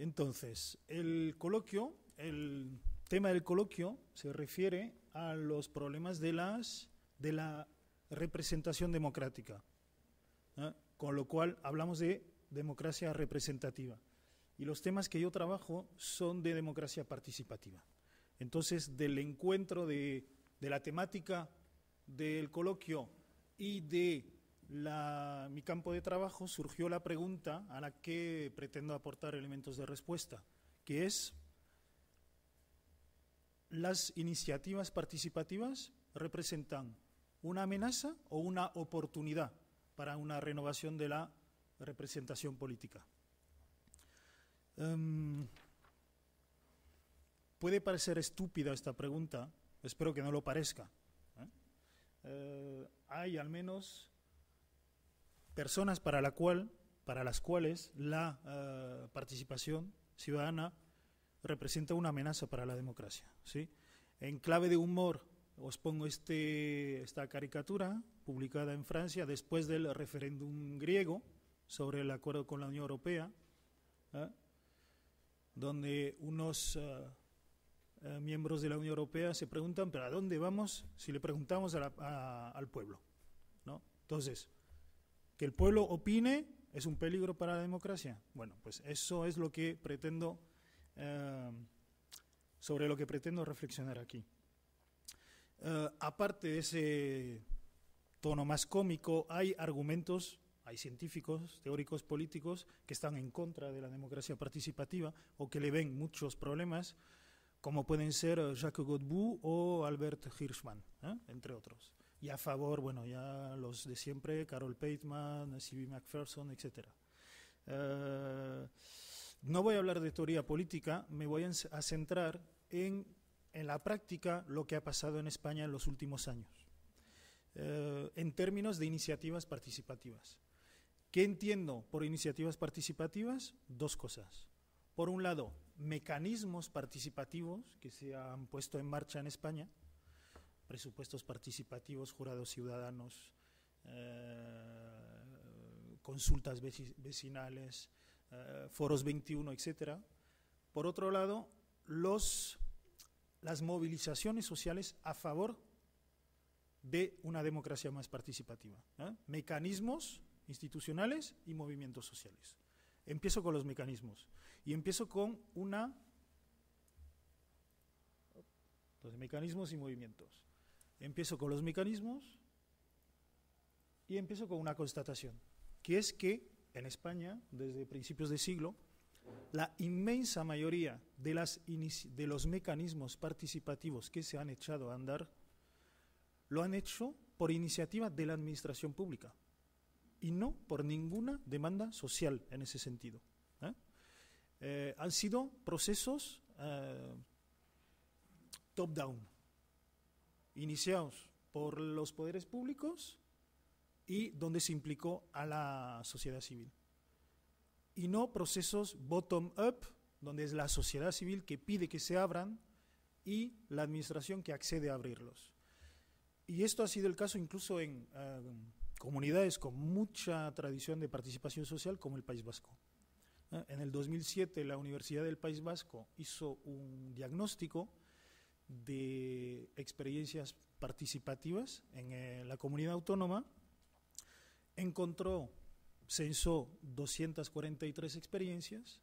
Entonces, el coloquio, el tema del coloquio se refiere a los problemas de, la representación democrática, con lo cual hablamos de democracia representativa. Y los temas que yo trabajo son de democracia participativa. Entonces, del encuentro de la temática del coloquio y de mi campo de trabajo surgió la pregunta a la que pretendo aportar elementos de respuesta, que es las iniciativas participativas representan una amenaza o una oportunidad para una renovación de la representación política. Em, puede parecer estúpida esta pregunta, espero que no lo parezca. ¿eh? Eh, hay al menos personas para, la cual, para las cuales la eh, participación ciudadana representa una amenaza para la democracia. ¿sí? En clave de humor, os pongo este, esta caricatura publicada en Francia después del referéndum griego sobre el acuerdo con la Unión Europea, ¿eh? donde unos eh, miembros de la Unión Europea se preguntan, ¿pero a dónde vamos si le preguntamos al pueblo? ¿no? Entonces, que el pueblo opine es un peligro para la democracia. Bueno, pues eso es lo que pretendo, eh, sobre lo que pretendo reflexionar aquí. Eh, aparte de ese tono más cómico, hay argumentos, hay científicos, teóricos, políticos que están en contra de la democracia participativa o que le ven muchos problemas, como pueden ser eh, Jacques Godbout o Albert Hirschman, entre otros. Y a favor, bueno, ya los de siempre, Carol Pateman, C.B. McPherson, etc. Eh, no voy a hablar de teoría política, me voy a centrar en, en la práctica lo que ha pasado en España en los últimos años, eh, en términos de iniciativas participativas. ¿Qué entiendo por iniciativas participativas? Dos cosas. Por un lado, mecanismos participativos que se han puesto en marcha en España, presupuestos participativos, jurados ciudadanos, eh, consultas vecinales, eh, foros 21, etcétera. Por otro lado, los, las movilizaciones sociales a favor de una democracia más participativa. ¿eh? Mecanismos institucionales y movimientos sociales. Empiezo con los mecanismos y empiezo con una... Entonces, mecanismos y movimientos. Empiezo con los mecanismos y empiezo con una constatación, que es que en España, desde principios de siglo, la inmensa mayoría de, los mecanismos participativos que se han echado a andar lo han hecho por iniciativa de la administración pública y no por ninguna demanda social en ese sentido. ¿eh? Eh, han sido procesos eh, top-down, iniciados por los poderes públicos y donde se implicó a la sociedad civil. Y no procesos bottom-up, donde es la sociedad civil que pide que se abran y la administración que accede a abrirlos. Y esto ha sido el caso incluso en eh, comunidades con mucha tradición de participación social como el País Vasco. En el 2007 la Universidad del País Vasco hizo un diagnóstico de experiencias participativas en eh, la comunidad autónoma, encontró, censó 243 experiencias,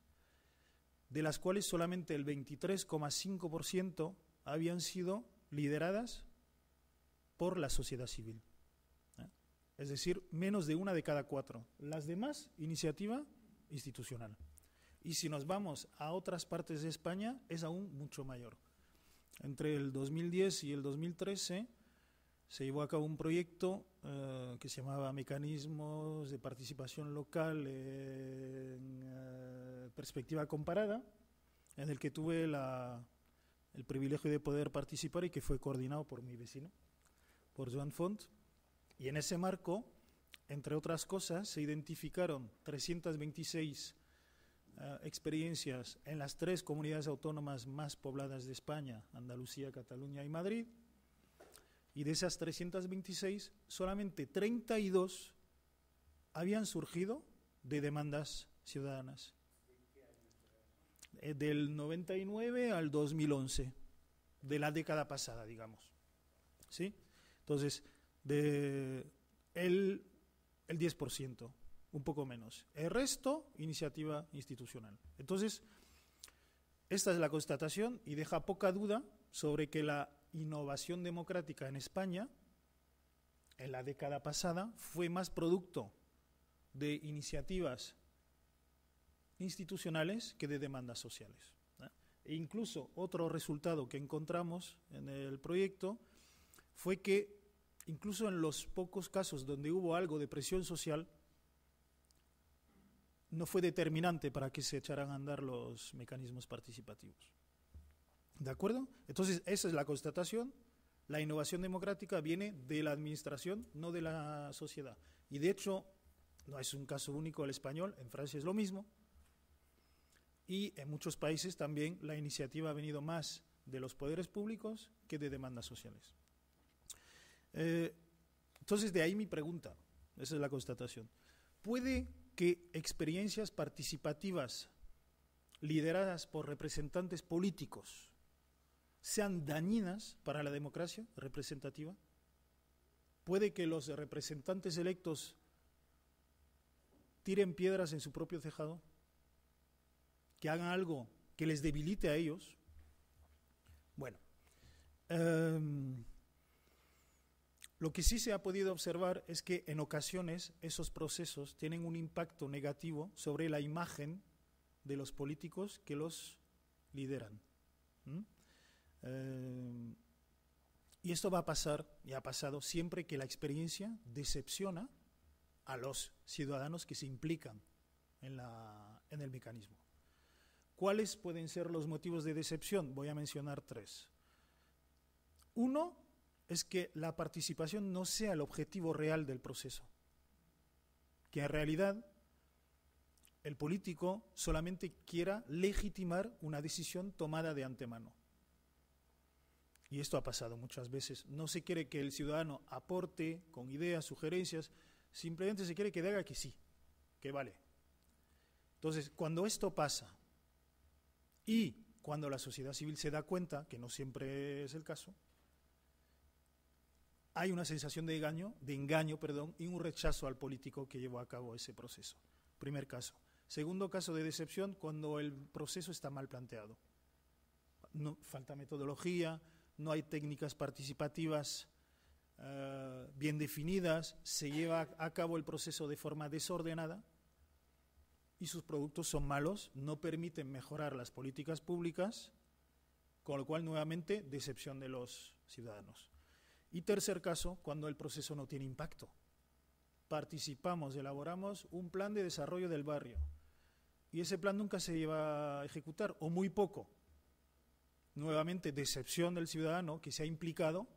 de las cuales solamente el 23,5% habían sido lideradas por la sociedad civil. Es decir, menos de una de cada cuatro. Las demás, iniciativa institucional. Y si nos vamos a otras partes de España, es aún mucho mayor. Entre el 2010 y el 2013 se llevó a cabo un proyecto eh, que se llamaba Mecanismos de Participación Local en eh, Perspectiva Comparada, en el que tuve el privilegio de poder participar y que fue coordinado por mi vecino, por Joan Font. Y en ese marco, entre otras cosas, se identificaron 326 eh, experiencias en las tres comunidades autónomas más pobladas de España, Andalucía, Cataluña y Madrid. Y de esas 326, solamente 32 habían surgido de demandas ciudadanas. Eh, del 99 al 2011, de la década pasada, digamos. ¿Sí? Entonces, de el, el 10% un poco menos. El resto, iniciativa institucional. Entonces, esta es la constatación y deja poca duda sobre que la innovación democrática en España en la década pasada fue más producto de iniciativas institucionales que de demandas sociales. E incluso otro resultado que encontramos en el proyecto fue que incluso en los pocos casos donde hubo algo de presión social, no fue determinante para que se echaran a andar los mecanismos participativos. ¿De acuerdo? Entonces, esa es la constatación. La innovación democrática viene de la administración, no de la sociedad. Y de hecho, no es un caso único el español, en Francia es lo mismo. Y en muchos países también la iniciativa ha venido más de los poderes públicos que de demandas sociales. Eh, entonces, de ahí mi pregunta, esa es la constatación. ¿Puede que experiencias participativas lideradas por representantes políticos sean dañinas para la democracia representativa? ¿Puede que los representantes electos tiren piedras en su propio tejado? ¿Que hagan algo que les debilite a ellos? Bueno, em, lo que sí se ha podido observar es que en ocasiones esos procesos tienen un impacto negativo sobre la imagen de los políticos que los lideran. Eh, y esto va a pasar y ha pasado siempre que la experiencia decepciona a los ciudadanos que se implican en, en el mecanismo. ¿Cuáles pueden ser los motivos de decepción? Voy a mencionar tres. Uno, es que la participación no sea el objetivo real del proceso. Que en realidad el político solamente quiera legitimar una decisión tomada de antemano. Y esto ha pasado muchas veces. No se quiere que el ciudadano aporte con ideas, sugerencias, simplemente se quiere que diga que sí, que vale. Entonces, cuando esto pasa y cuando la sociedad civil se da cuenta, que no siempre es el caso, hay una sensación de engaño, de engaño perdón, y un rechazo al político que llevó a cabo ese proceso. Primer caso. Segundo caso de decepción, cuando el proceso está mal planteado. No, falta metodología, no hay técnicas participativas eh, bien definidas, se lleva a cabo el proceso de forma desordenada y sus productos son malos, no permiten mejorar las políticas públicas, con lo cual nuevamente decepción de los ciudadanos. Y tercer caso, cuando el proceso no tiene impacto. Participamos, elaboramos un plan de desarrollo del barrio y ese plan nunca se lleva a ejecutar o muy poco. Nuevamente, decepción del ciudadano que se ha implicado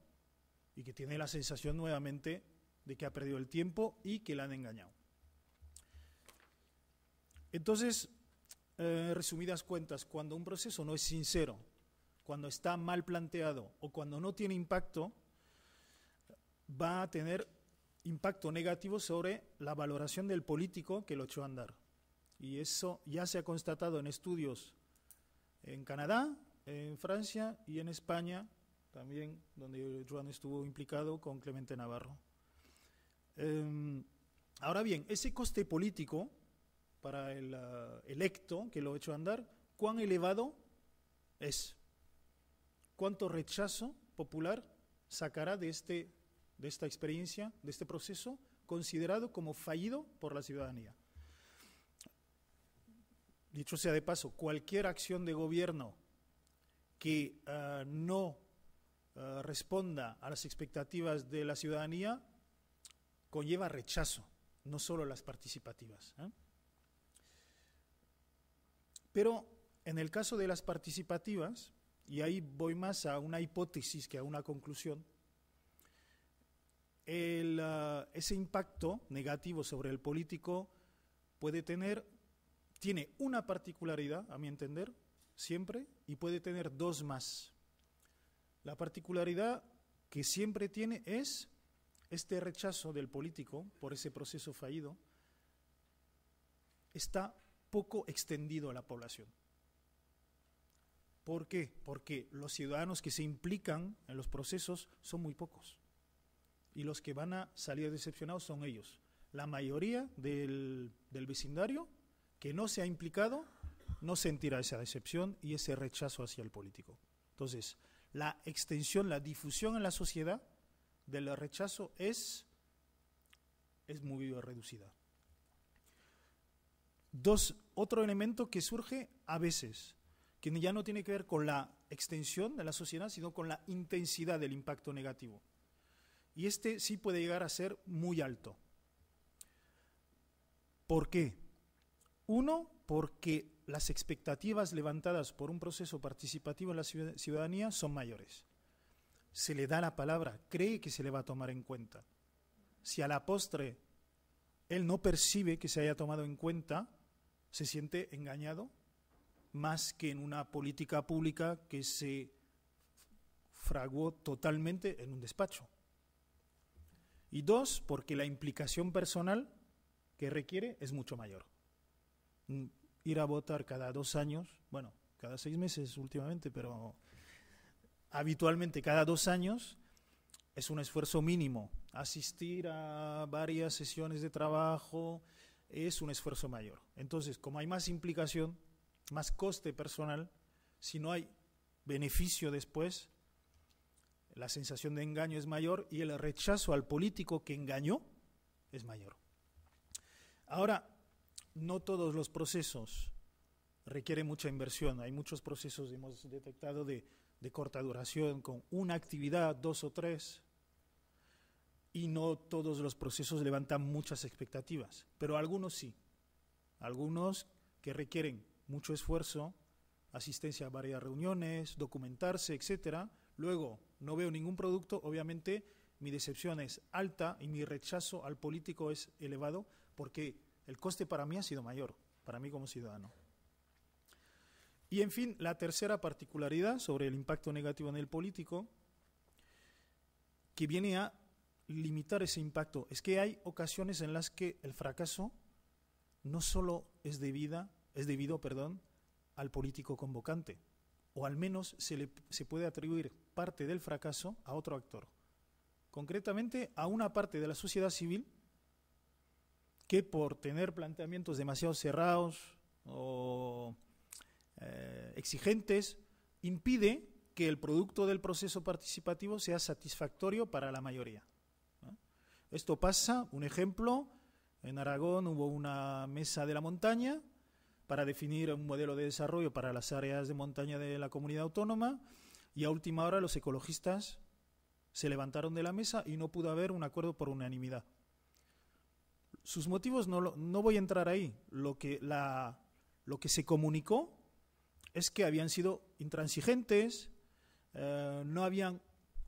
y que tiene la sensación nuevamente de que ha perdido el tiempo y que le han engañado. Entonces, eh, resumidas cuentas, cuando un proceso no es sincero, cuando está mal planteado o cuando no tiene impacto, va a tener impacto negativo sobre la valoración del político que lo echó a andar. Y eso ya se ha constatado en estudios en Canadá, en Francia y en España, también donde Joan estuvo implicado con Clemente Navarro. Em, ahora bien, ese coste político para el ah, electo que lo echó a andar, ¿cuán elevado es? ¿Cuánto rechazo popular sacará de este de esta experiencia, de este proceso, considerado como fallido por la ciudadanía. Dicho sea de paso, cualquier acción de gobierno que ah, no ah, responda a las expectativas de la ciudadanía conlleva rechazo, no solo las participativas. ¿eh? Pero en el caso de las participativas, y ahí voy más a una hipótesis que a una conclusión, Ah, ese impacto negativo sobre el político puede tener, tiene una particularidad, a mi entender, siempre, y puede tener dos más. La particularidad que siempre tiene es este rechazo del político por ese proceso fallido, está poco extendido a la población. ¿Por qué? Porque los ciudadanos que se implican en los procesos son muy pocos y los que van a salir decepcionados son ellos. La mayoría del, del vecindario que no se ha implicado no sentirá esa decepción y ese rechazo hacia el político. Entonces, la extensión, la difusión en la sociedad del rechazo es, es muy reducida. Dos, otro elemento que surge a veces, que ya no tiene que ver con la extensión de la sociedad, sino con la intensidad del impacto negativo. Y este sí puede llegar a ser muy alto. ¿Por qué? Uno, porque las expectativas levantadas por un proceso participativo en la ciudadanía son mayores. Se le da la palabra, cree que se le va a tomar en cuenta. Si a la postre él no percibe que se haya tomado en cuenta, se siente engañado más que en una política pública que se fraguó totalmente en un despacho. Y dos, porque la implicación personal que requiere es mucho mayor. Mm, ir a votar cada dos años, bueno, cada seis meses últimamente, pero habitualmente cada dos años es un esfuerzo mínimo. Asistir a varias sesiones de trabajo es un esfuerzo mayor. Entonces, como hay más implicación, más coste personal, si no hay beneficio después, la sensación de engaño es mayor y el rechazo al político que engañó es mayor. Ahora, no todos los procesos requieren mucha inversión. Hay muchos procesos, hemos detectado, de, corta duración, con una actividad, dos o tres, y no todos los procesos levantan muchas expectativas, pero algunos sí. Algunos que requieren mucho esfuerzo, asistencia a varias reuniones, documentarse, etcétera. Luego, no veo ningún producto, obviamente mi decepción es alta y mi rechazo al político es elevado porque el coste para mí ha sido mayor, para mí como ciudadano. Y en fin, la tercera particularidad sobre el impacto negativo en el político, que viene a limitar ese impacto, es que hay ocasiones en las que el fracaso no solo es, debida, es debido perdón, al político convocante, o al menos se le se puede atribuir parte del fracaso a otro actor, concretamente a una parte de la sociedad civil que por tener planteamientos demasiado cerrados o eh, exigentes impide que el producto del proceso participativo sea satisfactorio para la mayoría. Esto pasa, un ejemplo, en Aragón hubo una mesa de la montaña para definir un modelo de desarrollo para las áreas de montaña de la comunidad autónoma y a última hora los ecologistas se levantaron de la mesa y no pudo haber un acuerdo por unanimidad. Sus motivos no, no voy a entrar ahí. Lo que, lo que se comunicó es que habían sido intransigentes, eh, no habían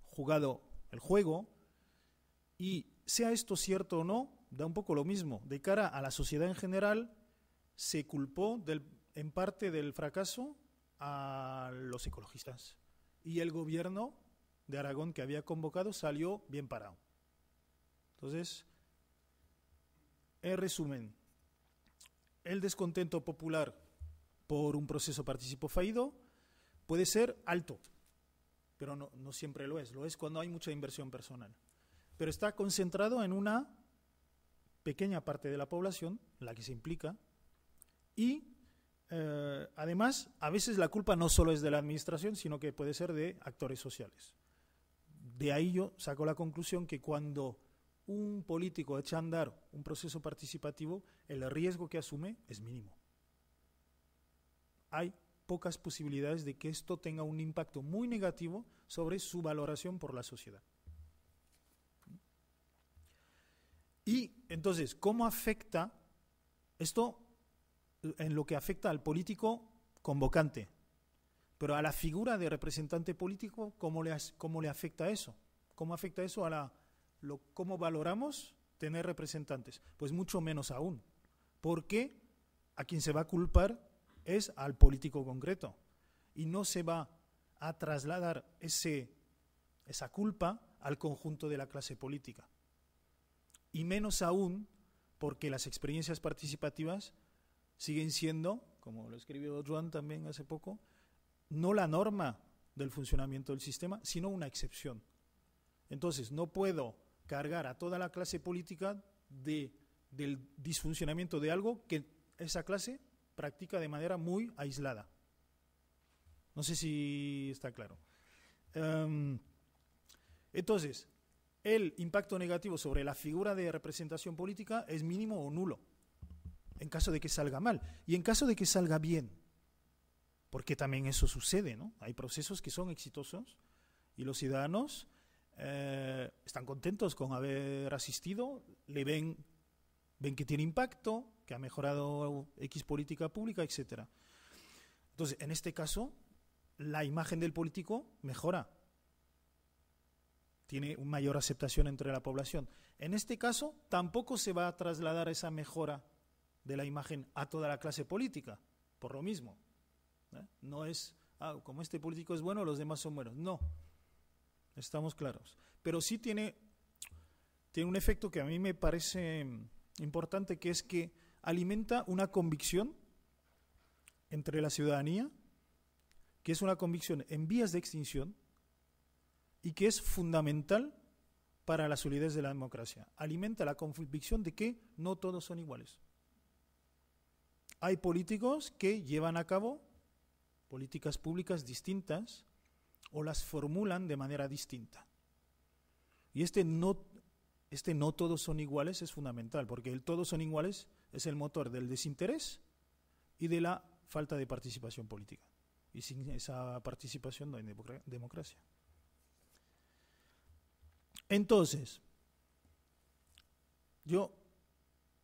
jugado el juego y sea esto cierto o no, da un poco lo mismo. De cara a la sociedad en general, se culpó del, en parte del fracaso a los ecologistas y el gobierno de Aragón que había convocado salió bien parado. Entonces, en resumen, el descontento popular por un proceso participo fallido puede ser alto, pero no, no, siempre lo es. Lo es cuando hay mucha inversión personal. Pero está concentrado en una pequeña parte de la población, la que se implica, y eh, además, a veces la culpa no solo es de la administración, sino que puede ser de actores sociales. De ahí yo saco la conclusión que cuando un político echa a andar un proceso participativo, el riesgo que asume es mínimo. Hay pocas posibilidades de que esto tenga un impacto muy negativo sobre su valoración por la sociedad. Y entonces, ¿cómo afecta esto en lo que afecta al político convocante. Pero a la figura de representante político, ¿cómo le, cómo le afecta eso? ¿Cómo afecta eso a la, cómo valoramos tener representantes? Pues mucho menos aún, porque a quien se va a culpar es al político concreto y no se va a trasladar ese, esa culpa al conjunto de la clase política. Y menos aún porque las experiencias participativas siguen siendo, como lo escribió Juan también hace poco, no la norma del funcionamiento del sistema, sino una excepción. Entonces, no puedo cargar a toda la clase política de, del disfuncionamiento de algo que esa clase practica de manera muy aislada. No sé si está claro. Em, entonces, el impacto negativo sobre la figura de representación política es mínimo o nulo en caso de que salga mal y en caso de que salga bien, porque también eso sucede, ¿no? Hay procesos que son exitosos y los ciudadanos eh, están contentos con haber asistido, le ven, ven que tiene impacto, que ha mejorado X política pública, etcétera. Entonces, en este caso, la imagen del político mejora, tiene mayor aceptación entre la población. En este caso, tampoco se va a trasladar esa mejora de la imagen a toda la clase política, por lo mismo. ¿eh? No es, ah, como este político es bueno, los demás son buenos. No, estamos claros. Pero sí tiene, tiene un efecto que a mí me parece importante, que es que alimenta una convicción entre la ciudadanía, que es una convicción en vías de extinción y que es fundamental para la solidez de la democracia. Alimenta la convicción de que no todos son iguales hay políticos que llevan a cabo políticas públicas distintas o las formulan de manera distinta. Y este no, este no todos son iguales es fundamental, porque el todos son iguales es el motor del desinterés y de la falta de participación política. Y sin esa participación no hay democracia. Entonces, yo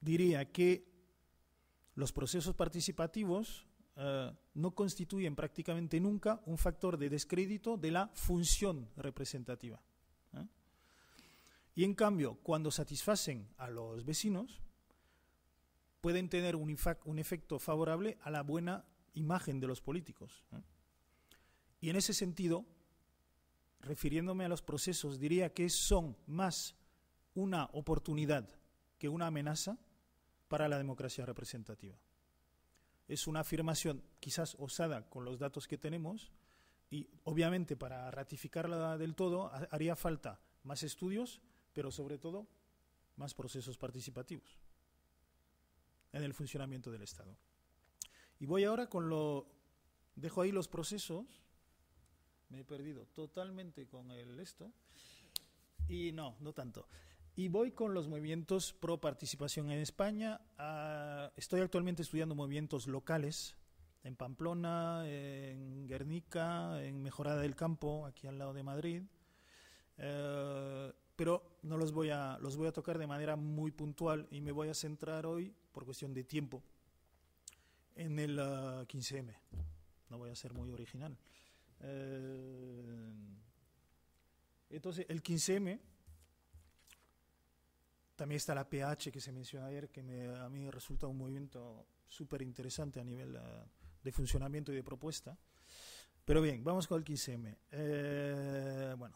diría que los procesos participativos eh, no constituyen prácticamente nunca un factor de descrédito de la función representativa. ¿eh? Y en cambio, cuando satisfacen a los vecinos, pueden tener un, efecto favorable a la buena imagen de los políticos. ¿eh? Y en ese sentido, refiriéndome a los procesos, diría que son más una oportunidad que una amenaza para la democracia representativa. Es una afirmación quizás osada con los datos que tenemos y obviamente para ratificarla del todo haría falta más estudios, pero sobre todo más procesos participativos en el funcionamiento del Estado. Y voy ahora con lo... Dejo ahí los procesos. Me he perdido totalmente con el esto. Y no, no tanto. Y voy con los movimientos pro participación en España. Ah, estoy actualmente estudiando movimientos locales en Pamplona, en Guernica, en Mejorada del Campo, aquí al lado de Madrid. Eh, pero no los voy a los voy a tocar de manera muy puntual y me voy a centrar hoy por cuestión de tiempo en el 15M. Ah, no voy a ser muy original. Eh, entonces, el 15M también está la PH que se mencionó ayer, que a mí resulta un movimiento súper interesante a nivel eh, de funcionamiento y de propuesta. Pero bien, vamos con el 15M. Eh, bueno,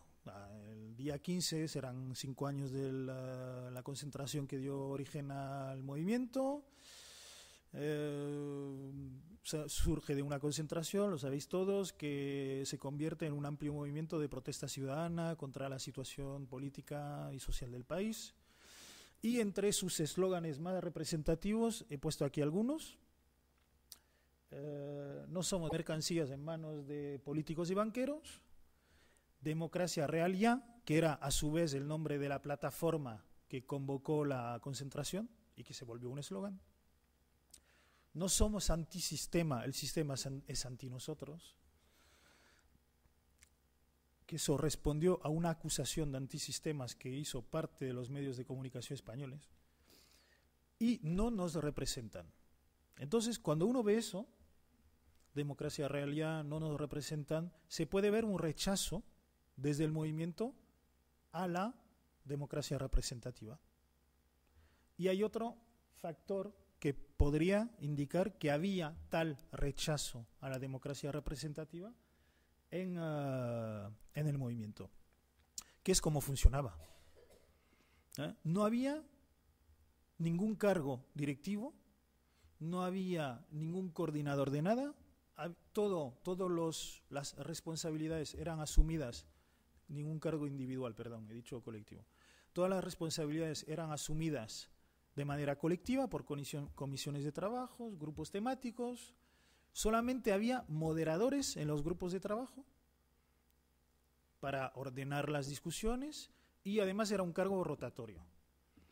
el día 15 serán cinco años de la, concentración que dio origen al movimiento. Eh, surge de una concentración, lo sabéis todos, que se convierte en un amplio movimiento de protesta ciudadana contra la situación política y social del país. Y entre sus eslóganes más representativos he puesto aquí algunos. Eh, no somos mercancías en manos de políticos y banqueros. Democracia Real Ya, que era a su vez el nombre de la plataforma que convocó la concentración y que se volvió un eslogan. No somos antisistema, el sistema es anti nosotros que eso respondió a una acusación de antisistemas que hizo parte de los medios de comunicación españoles, y no nos representan. Entonces, cuando uno ve eso, democracia real ya no nos representan, se puede ver un rechazo desde el movimiento a la democracia representativa. Y hay otro factor que podría indicar que había tal rechazo a la democracia representativa, en, ah, en el movimiento, que es como funcionaba. ¿eh? No había ningún cargo directivo, no había ningún coordinador de nada, todo, todas las responsabilidades eran asumidas, ningún cargo individual, perdón, he dicho colectivo, todas las responsabilidades eran asumidas de manera colectiva por comisiones de trabajos, grupos temáticos, solamente había moderadores en los grupos de trabajo para ordenar las discusiones y además era un cargo rotatorio.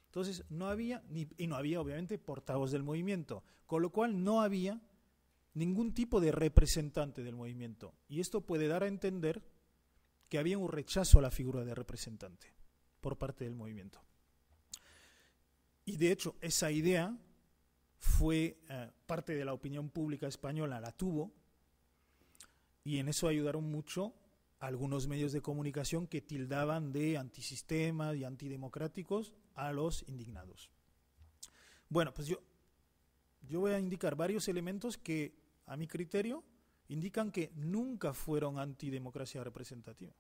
Entonces no había, y no había obviamente portavoz del movimiento, con lo cual no había ningún tipo de representante del movimiento. Y esto puede dar a entender que había un rechazo a la figura de representante por parte del movimiento. Y de hecho, esa idea fue eh, parte de la opinión pública española, la tuvo, y en eso ayudaron mucho algunos medios de comunicación que tildaban de antisistema y antidemocráticos a los indignados. Bueno, pues yo, yo voy a indicar varios elementos que, a mi criterio, indican que nunca fueron antidemocracia representativa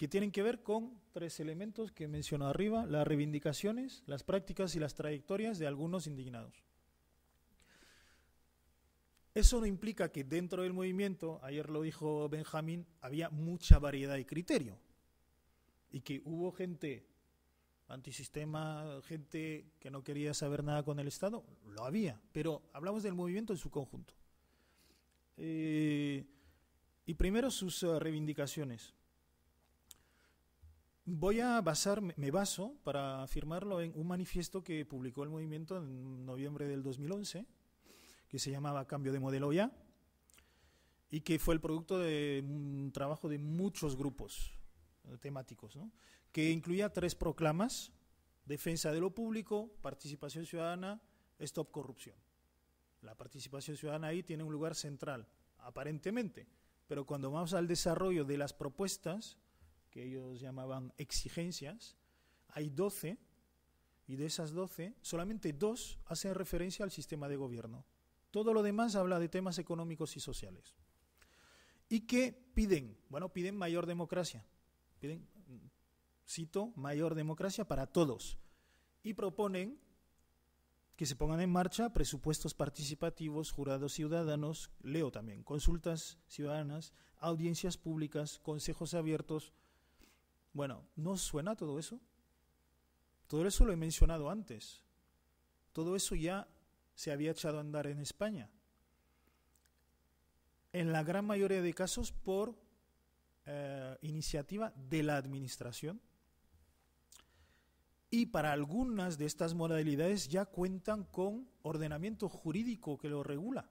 que tienen que ver con tres elementos que menciono arriba, las reivindicaciones, las prácticas y las trayectorias de algunos indignados. Eso no implica que dentro del movimiento, ayer lo dijo Benjamín, había mucha variedad de criterio y que hubo gente antisistema, gente que no quería saber nada con el Estado, lo había, pero hablamos del movimiento en su conjunto. Eh, y primero sus eh, reivindicaciones. Voy a basar, me baso para afirmarlo en un manifiesto que publicó el movimiento en noviembre del 2011, que se llamaba Cambio de Modelo Ya, y que fue el producto de un trabajo de muchos grupos eh, temáticos, que incluía tres proclamas, defensa de lo público, participación ciudadana, stop corrupción. La participación ciudadana ahí tiene un lugar central, aparentemente, pero cuando vamos al desarrollo de las propuestas, que ellos llamaban exigencias, hay 12 y de esas 12 solamente dos hacen referencia al sistema de gobierno. Todo lo demás habla de temas económicos y sociales. ¿Y qué piden? Bueno, piden mayor democracia. Piden, cito, mayor democracia para todos. Y proponen que se pongan en marcha presupuestos participativos, jurados ciudadanos, leo también, consultas ciudadanas, audiencias públicas, consejos abiertos, bueno, ¿no suena todo eso? Todo eso lo he mencionado antes. Todo eso ya se había echado a andar en España. En la gran mayoría de casos por eh, iniciativa de la administración. Y para algunas de estas modalidades ya cuentan con ordenamiento jurídico que lo regula,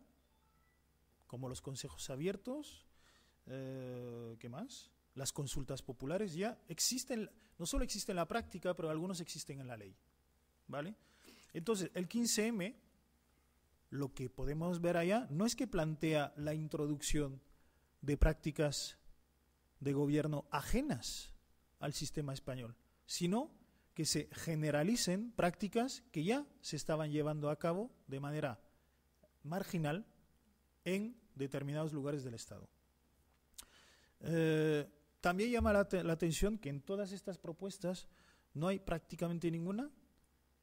como los consejos abiertos, eh, ¿qué más? Las consultas populares ya existen, no solo existen en la práctica, pero algunos existen en la ley. ¿Vale? Entonces, el 15M, lo que podemos ver allá, no es que plantea la introducción de prácticas de gobierno ajenas al sistema español, sino que se generalicen prácticas que ya se estaban llevando a cabo de manera marginal en determinados lugares del Estado. Eh, también llama la, atención que en todas estas propuestas no hay prácticamente ninguna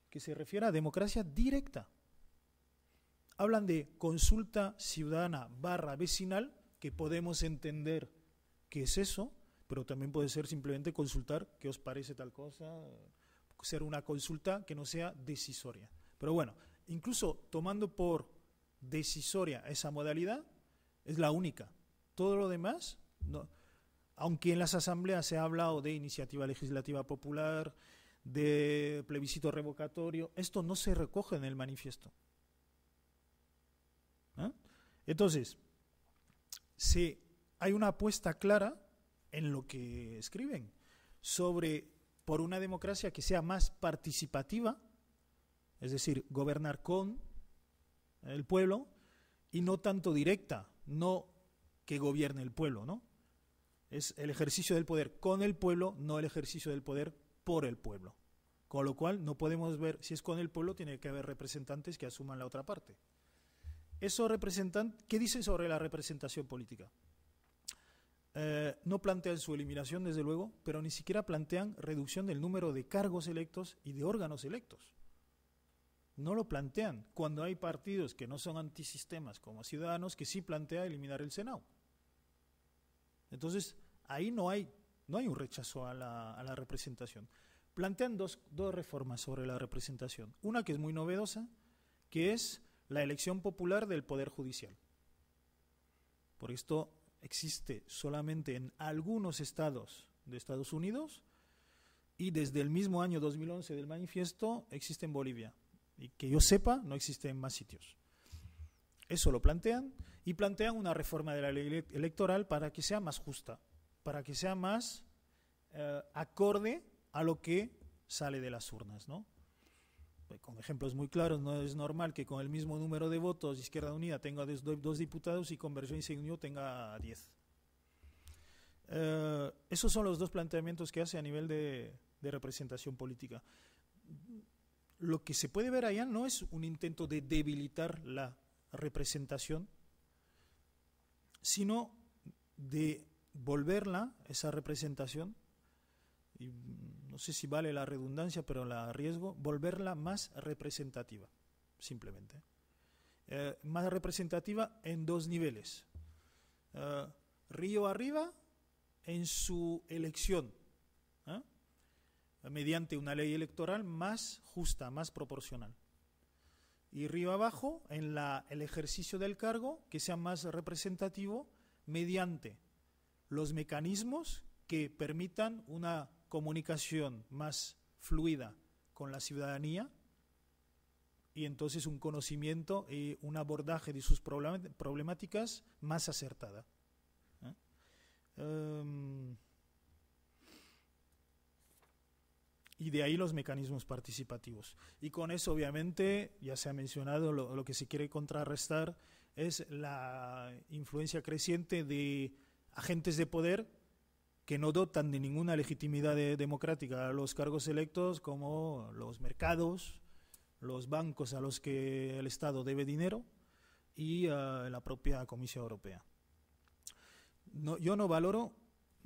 que se refiera a democracia directa. Hablan de consulta ciudadana barra vecinal, que podemos entender qué es eso, pero también puede ser simplemente consultar qué os parece tal cosa, ser una consulta que no sea decisoria. Pero bueno, incluso tomando por decisoria esa modalidad, es la única. Todo lo demás, no, aunque en las asambleas se ha hablado de iniciativa legislativa popular, de plebiscito revocatorio, esto no se recoge en el manifiesto. ¿Ah? Entonces, si hay una apuesta clara en lo que escriben sobre por una democracia que sea más participativa, es decir, gobernar con el pueblo y no tanto directa, no que gobierne el pueblo, ¿no? Es el ejercicio del poder con el pueblo, no el ejercicio del poder por el pueblo. Con lo cual no podemos ver, si es con el pueblo, tiene que haber representantes que asuman la otra parte. Eso representan, ¿Qué dicen sobre la representación política? Eh, no plantean su eliminación, desde luego, pero ni siquiera plantean reducción del número de cargos electos y de órganos electos. No lo plantean cuando hay partidos que no son antisistemas como Ciudadanos que sí plantea eliminar el Senado. Entonces, ahí no hay, no hay un rechazo a la, representación. Plantean dos, reformas sobre la representación. Una que es muy novedosa, que es la elección popular del Poder Judicial. Por esto existe solamente en algunos estados de Estados Unidos y desde el mismo año 2011 del manifiesto existe en Bolivia. Y que yo sepa, no existe en más sitios. Eso lo plantean y plantean una reforma de la ley electoral para que sea más justa, para que sea más eh, acorde a lo que sale de las urnas, ¿no? Pues, con ejemplos muy claros, no es normal que con el mismo número de votos Izquierda Unida tenga dos, diputados y Conversión y Seguimiento tenga diez. Eh, esos son los dos planteamientos que hace a nivel de, de representación política. Lo que se puede ver allá no es un intento de debilitar la representación, sino de volverla, esa representación, no sé si vale la redundancia, pero la arriesgo, volverla más representativa, simplemente. Eh, más representativa en dos niveles. Eh, río arriba, en su elección, ¿eh? mediante una ley electoral más justa, más proporcional y río abajo en la, el ejercicio del cargo que sea más representativo mediante los mecanismos que permitan una comunicación más fluida con la ciudadanía y entonces un conocimiento y un abordaje de sus problemáticas más acertada. ¿eh? Em, y de ahí los mecanismos participativos. Y con eso, obviamente, ya se ha mencionado, lo, que se quiere contrarrestar es la influencia creciente de agentes de poder que no dotan de ninguna legitimidad democrática a los cargos electos, como los mercados, los bancos a los que el Estado debe dinero y ah, la propia Comisión Europea. No, yo no valoro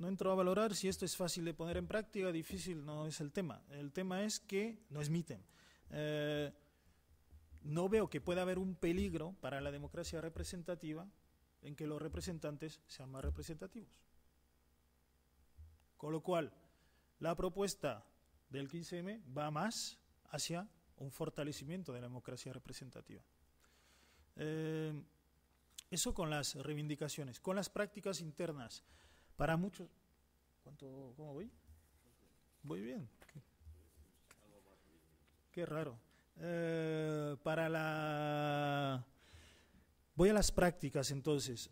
no entro a valorar si esto es fácil de poner en práctica, difícil, no es el tema. El tema es que, no es mi eh, no veo que pueda haber un peligro para la democracia representativa en que los representantes sean más representativos. Con lo cual, la propuesta del 15M va más hacia un fortalecimiento de la democracia representativa. Eh, eso con las reivindicaciones, con las prácticas internas. Para muchos, ¿cómo voy? Voy bien. Qué, raro. Eh, para la... Voy a las prácticas entonces.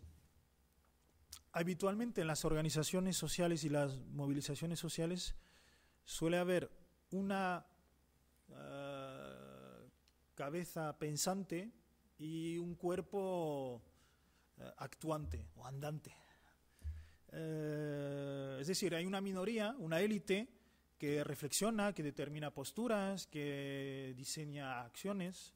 Habitualmente en las organizaciones sociales y las movilizaciones sociales suele haber una eh, cabeza pensante y un cuerpo eh, actuante o andante. Eh, es decir, hay una minoría, una élite que reflexiona, que determina posturas, que diseña acciones,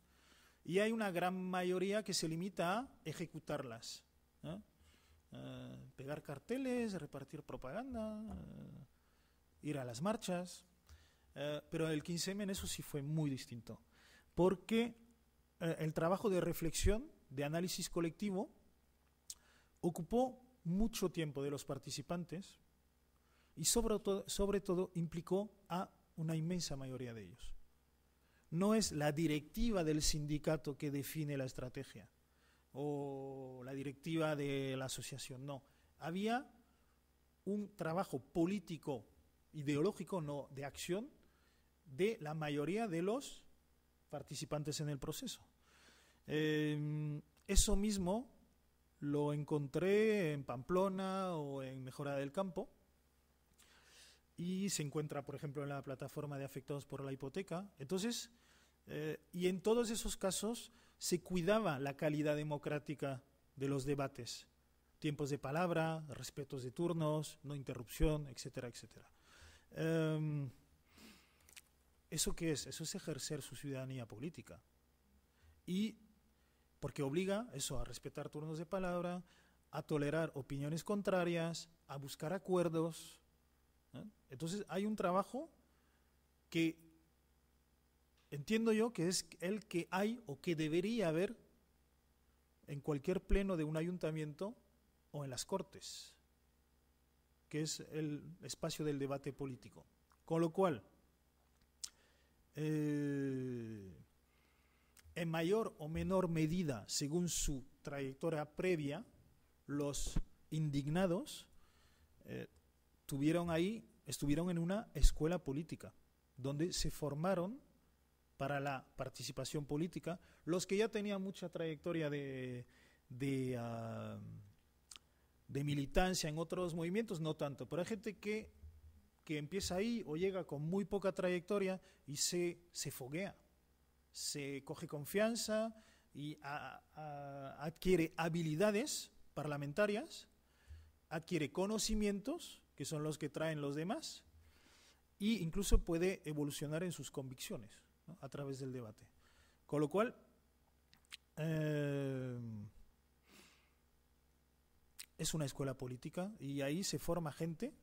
y hay una gran mayoría que se limita a ejecutarlas. Eh, pegar carteles, repartir propaganda, eh, ir a las marchas. pero el 15M en eso sí fue muy distinto, porque el trabajo de reflexión, de análisis colectivo, ocupó mucho tiempo de los participantes y sobre todo, sobre todo implicó a una inmensa mayoría de ellos. No es la directiva del sindicato que define la estrategia o la directiva de la asociación, no. Había un trabajo político, ideológico, no, de acción de la mayoría de los participantes en el proceso. Em, eso mismo lo encontré en Pamplona o en Mejora del Campo y se encuentra, por ejemplo, en la plataforma de afectados por la hipoteca. Entonces, eh, y en todos esos casos se cuidaba la calidad democrática de los debates, tiempos de palabra, respetos de turnos, no interrupción, etcétera, etcétera. Em, ¿Eso qué es? Eso es ejercer su ciudadanía política. Y porque obliga eso a respetar turnos de palabra, a tolerar opiniones contrarias, a buscar acuerdos. Entonces hay un trabajo que entiendo yo que es el que hay o que debería haber en cualquier pleno de un ayuntamiento o en las cortes, que es el espacio del debate político. Con lo cual, eh, en mayor o menor medida, según su trayectoria previa, los indignados eh, tuvieron ahí, estuvieron en una escuela política, donde se formaron para la participación política los que ya tenían mucha trayectoria de, de, ah, militancia en otros movimientos, no tanto, pero hay gente que, empieza ahí o llega con muy poca trayectoria y se foguea se coge confianza y adquiere habilidades parlamentarias, adquiere conocimientos, que son los que traen los demás, e incluso puede evolucionar en sus convicciones a través del debate. Con lo cual, eh, es una escuela política y ahí se forma gente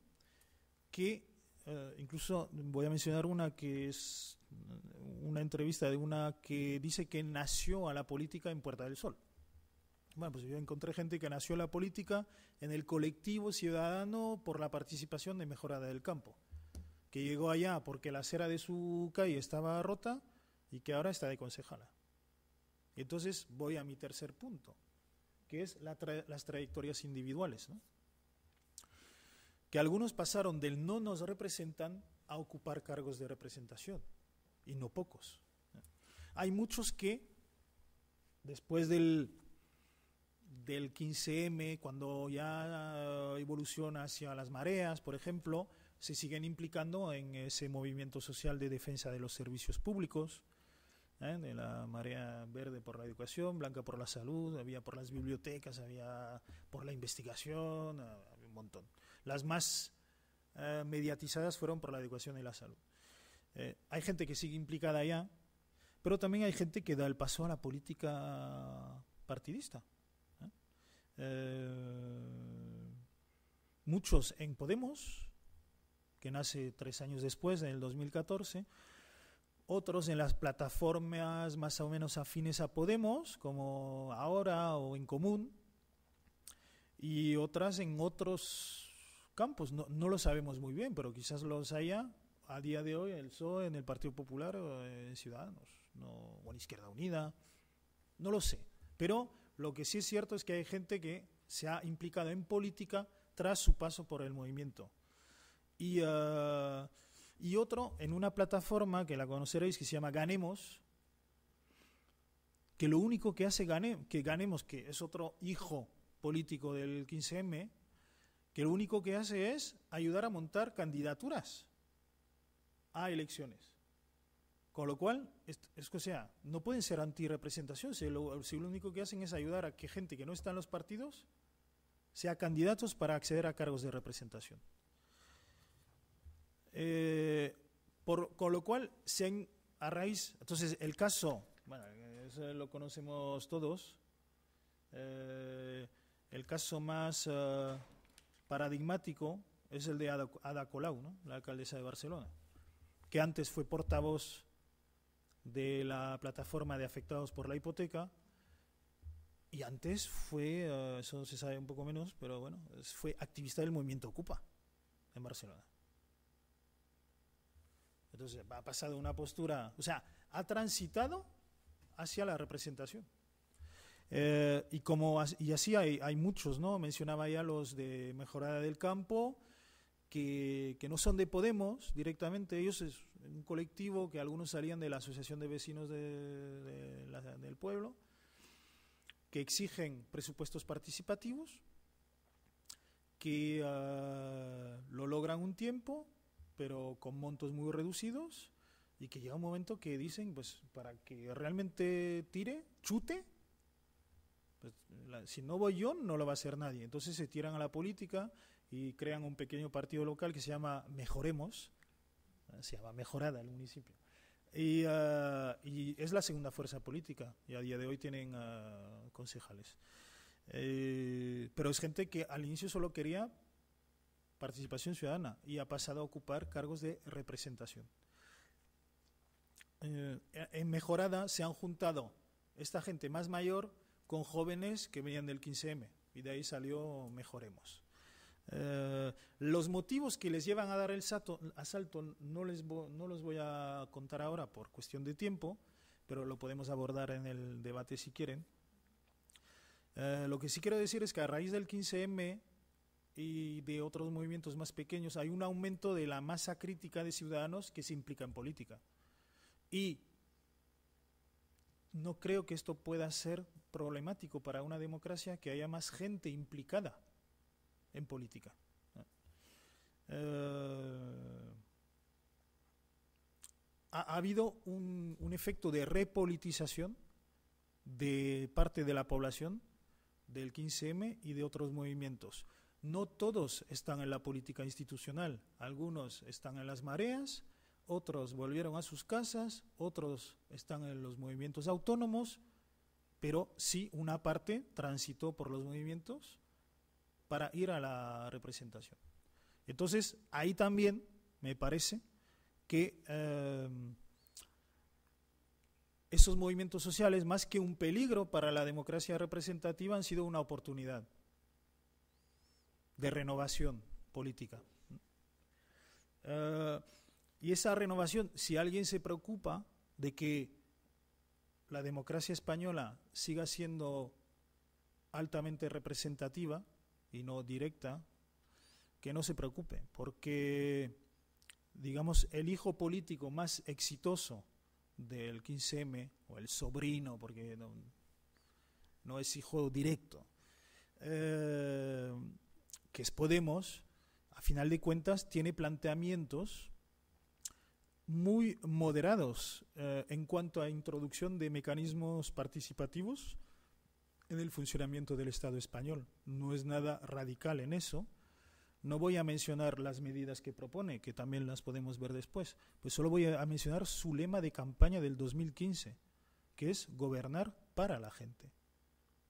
que, eh, incluso voy a mencionar una que es una entrevista de una que dice que nació a la política en Puerta del Sol. Bueno, pues yo encontré gente que nació a la política en el colectivo ciudadano por la participación de Mejorada del Campo, que llegó allá porque la acera de su calle estaba rota y que ahora está de concejala. Entonces voy a mi tercer punto, que es las trayectorias individuales. Que algunos pasaron del no nos representan a ocupar cargos de representación y no pocos. Hay muchos que después del, del 15M, cuando ya evoluciona hacia las mareas, por ejemplo, se siguen implicando en ese movimiento social de defensa de los servicios públicos, ¿eh? de la marea verde por la educación, blanca por la salud, había por las bibliotecas, había por la investigación, había un montón. Las más eh, mediatizadas fueron por la educación y la salud. Eh, hay gente que sigue implicada allá, pero también hay gente que da el paso a la política partidista. ¿eh? Eh, muchos en Podemos, que nace tres años después, en el 2014, otros en las plataformas más o menos afines a Podemos, como Ahora o En Común, y otras en otros campos. No, no lo sabemos muy bien, pero quizás los haya a día de hoy el PSOE en el Partido Popular eh, en Ciudadanos, o en Izquierda Unida, no lo sé. Pero lo que sí es cierto es que hay gente que se ha implicado en política tras su paso por el movimiento. Y, eh, otro en una plataforma que la conoceréis que se llama Ganemos, que lo único que hace que Ganemos, que es otro hijo político del 15M, que lo único que hace es ayudar a montar candidaturas a elecciones. Con lo cual, es, o sea, no pueden ser antirepresentación si lo, único que hacen es ayudar a que gente que no está en los partidos sea candidatos para acceder a cargos de representación. Eh, con lo cual, se han, a raíz, entonces el caso, bueno, eso lo conocemos todos, eh, el caso más eh, paradigmático es el de Ada, Colau, la alcaldesa de Barcelona que antes fue portavoz de la plataforma de afectados por la hipoteca y antes fue, eh, eso se sabe un poco menos, pero bueno, fue activista del movimiento Ocupa en Barcelona. Entonces ha pasado una postura, o sea, ha transitado hacia la representación. Eh, y como y así hay, hay, muchos, ¿no? Mencionaba ya los de mejorada del campo, que, no son de Podemos directamente, ellos es un colectivo que algunos salían de la Asociación de Vecinos del Pueblo, que exigen presupuestos participativos, que ah, lo logran un tiempo, pero con montos muy reducidos, y que llega un momento que dicen, pues para que realmente tire, chute, pues, si no voy yo, no lo va a hacer nadie. Entonces se tiran a la política y crean un pequeño partido local que se llama Mejoremos, ¿eh? se llama Mejorada el municipio. Eh, y, es la segunda fuerza política y a día de hoy tienen eh, concejales. pero es gente que al inicio solo quería participación ciudadana y ha pasado a ocupar cargos de representación. en Mejorada se han juntado esta gente más mayor con jóvenes que venían del 15M y de ahí salió Mejoremos. Eh, los motivos que les llevan a dar el asalto no, les no los voy a contar ahora por cuestión de tiempo, pero lo podemos abordar en el debate si quieren. Eh, lo que sí quiero decir es que a raíz del 15M y de otros movimientos más pequeños hay un aumento de la masa crítica de ciudadanos que se implica en política. Y no creo que esto pueda ser problemático para una democracia que haya más gente implicada en política. Eh, ha, habido un, un efecto de repolitización de parte de la población del 15M y de otros movimientos. No todos están en la política institucional, algunos están en las mareas, otros volvieron a sus casas, otros están en los movimientos autónomos, pero sí una parte transitó por los movimientos para ir a la representación. Entonces, ahí también me parece que eh, esos movimientos sociales, más que un peligro para la democracia representativa, han sido una oportunidad de renovación política. Eh, y esa renovación, si alguien se preocupa de que la democracia española siga siendo altamente representativa, y no directa, que no se preocupe, porque, digamos, el hijo político más exitoso del 15M, o el sobrino, porque no, es hijo directo, eh, que es Podemos, a final de cuentas tiene planteamientos muy moderados eh, en cuanto a introducción de mecanismos participativos en el funcionamiento del Estado español. No es nada radical en eso. No voy a mencionar las medidas que propone, que también las podemos ver después, pues solo voy a mencionar su lema de campaña del 2015, que es gobernar para la gente,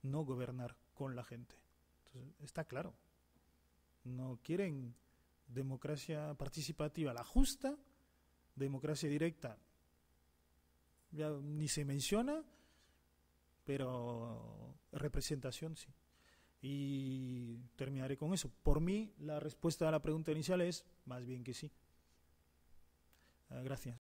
no gobernar con la gente. Entonces, está claro. No quieren democracia participativa, la justa, democracia directa, ni se menciona, pero representación sí. Y terminaré con eso. Por mí, la respuesta a la pregunta inicial es más bien que sí. Ah, gracias.